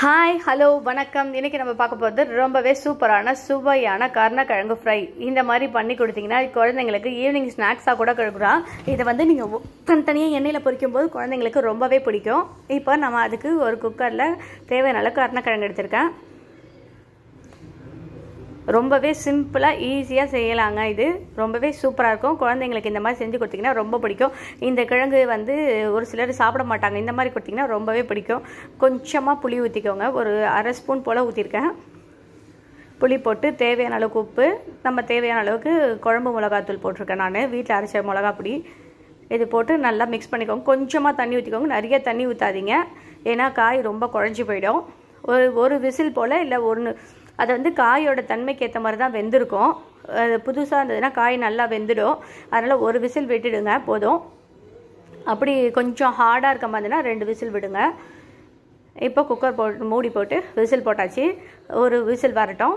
hi hello வணக்கம் இன்றைக்கி நம்ம பார்க்க போகிறது ரொம்பவே சூப்பரான சுவையான கருணக்கிழங்கு ஃப்ரை இந்த மாதிரி பண்ணி கொடுத்தீங்கன்னா குழந்தைங்களுக்கு ஈவினிங் ஸ்நாக்ஸாக கூட கொடுக்குறோம் இதை வந்து நீங்கள் தனித்தனியாக எண்ணெயில் பொறிக்கும் போது குழந்தைங்களுக்கு ரொம்பவே பிடிக்கும் இப்போ நம்ம அதுக்கு ஒரு குக்கரில் தேவையான அளவுக்கு கருணக்கிழங்கு எடுத்திருக்கேன் ரொம்பவே சிம்பிளாக ஈஸியாக செய்யலாங்க இது ரொம்பவே சூப்பராக இருக்கும் குழந்தைங்களுக்கு இந்த மாதிரி செஞ்சு கொடுத்திங்கன்னா ரொம்ப பிடிக்கும் இந்த கிழங்கு வந்து ஒரு சிலர் சாப்பிட மாட்டாங்க இந்த மாதிரி கொடுத்திங்கன்னா ரொம்பவே பிடிக்கும் கொஞ்சமாக புளி ஊற்றிக்கோங்க ஒரு அரை ஸ்பூன் போல் ஊற்றிருக்கேன் புளி போட்டு தேவையான அளவுக்கு உப்பு நம்ம தேவையான அளவுக்கு குழம்பு மிளகாத்தூள் போட்டிருக்கேன் நான் வீட்டில் அரைச்ச மிளகா பொடி இது போட்டு நல்லா மிக்ஸ் பண்ணிக்கோங்க கொஞ்சமாக தண்ணி ஊற்றிக்கோங்க நிறைய தண்ணி ஊற்றாதீங்க ஏன்னா காய் ரொம்ப குழஞ்சி போயிடும் ஒரு ஒரு விசில் போல் இல்லை ஒன்று அதை வந்து காயோட தன்மைக்கு ஏற்ற மாதிரி தான் வெந்திருக்கும் புதுசாக இருந்ததுன்னா காய் நல்லா வெந்துடும் அதனால் ஒரு விசில் விட்டுடுங்க போதும் அப்படி கொஞ்சம் ஹார்டாக இருக்க மாதிரினா ரெண்டு விசில் விடுங்க இப்போ குக்கர் போட்டு மூடி போட்டு விசில் போட்டாச்சு ஒரு விசில் வரட்டும்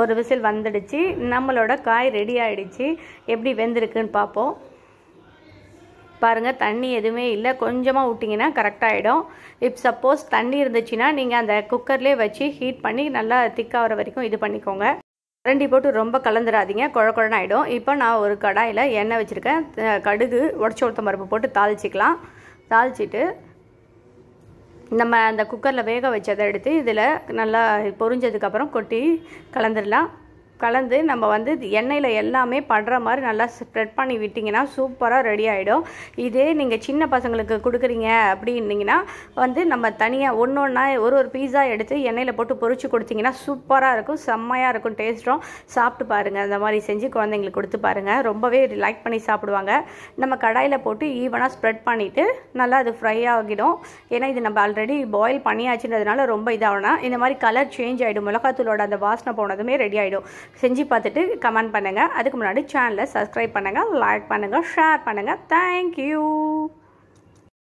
ஒரு விசில் வந்துடுச்சு நம்மளோட காய் ரெடி ஆகிடுச்சு எப்படி வெந்திருக்குன்னு பார்ப்போம் பாருங்கள் தண்ணி எதுவுமே இல்லை கொஞ்சமாக விட்டிங்கன்னா கரெக்டாகிடும் இப்போ சப்போஸ் தண்ணி இருந்துச்சுன்னா நீங்கள் அந்த குக்கர்லேயே வச்சு ஹீட் பண்ணி நல்லா திக்காகிற வரைக்கும் இது பண்ணிக்கோங்க கரண்டி போட்டு ரொம்ப கலந்துடாதீங்க குழக்குழன்னு ஆகிடும் இப்போ நான் ஒரு கடாயில் எண்ணெய் வச்சுருக்கேன் கடுகு உடச்சி உளுத்தம் மருப்பு போட்டு தாளிச்சிக்கலாம் தாளிச்சிட்டு நம்ம அந்த குக்கரில் வேக வச்சதை எடுத்து இதில் நல்லா பொறிஞ்சதுக்கப்புறம் கொட்டி கலந்துடலாம் கலந்து நம்ம வந்து எண்ணெயில் எல்லாமே படுற மாதிரி நல்லா ஸ்ப்ரெட் பண்ணி விட்டிங்கன்னா சூப்பராக ரெடி ஆகிடும் இதே நீங்கள் சின்ன பசங்களுக்கு கொடுக்குறீங்க அப்படின்னீங்கன்னா வந்து நம்ம தனியாக ஒன்று ஒன்றா ஒரு ஒரு பீஸா எடுத்து எண்ணெயில் போட்டு பொறிச்சு கொடுத்தீங்கன்னா சூப்பராக இருக்கும் செம்மையாக இருக்கும் டேஸ்ட்டும் சாப்பிட்டு பாருங்கள் அந்த மாதிரி செஞ்சு குழந்தைங்களுக்கு கொடுத்து பாருங்கள் ரொம்பவே லைக் பண்ணி சாப்பிடுவாங்க நம்ம கடாயில் போட்டு ஈவனாக ஸ்ப்ரெட் பண்ணிவிட்டு நல்லா அது ஃப்ரை ஆகிடும் ஏன்னா இது நம்ம ஆல்ரெடி பாயில் பண்ணியாச்சுன்றதுனால ரொம்ப இதாகணும் இந்த மாதிரி கலர் சேஞ்ச் ஆகிடும் மிளகாத்தூளோட அந்த வாசனை போனதுமே ரெடி ஆகிடும் செஞ்சு பார்த்துட்டு கமெண்ட் பண்ணுங்கள் அதுக்கு முன்னாடி சேனலை சப்ஸ்கிரைப் பண்ணுங்கள் லைக் பண்ணுங்கள் ஷேர் பண்ணுங்கள் தேங்க்யூ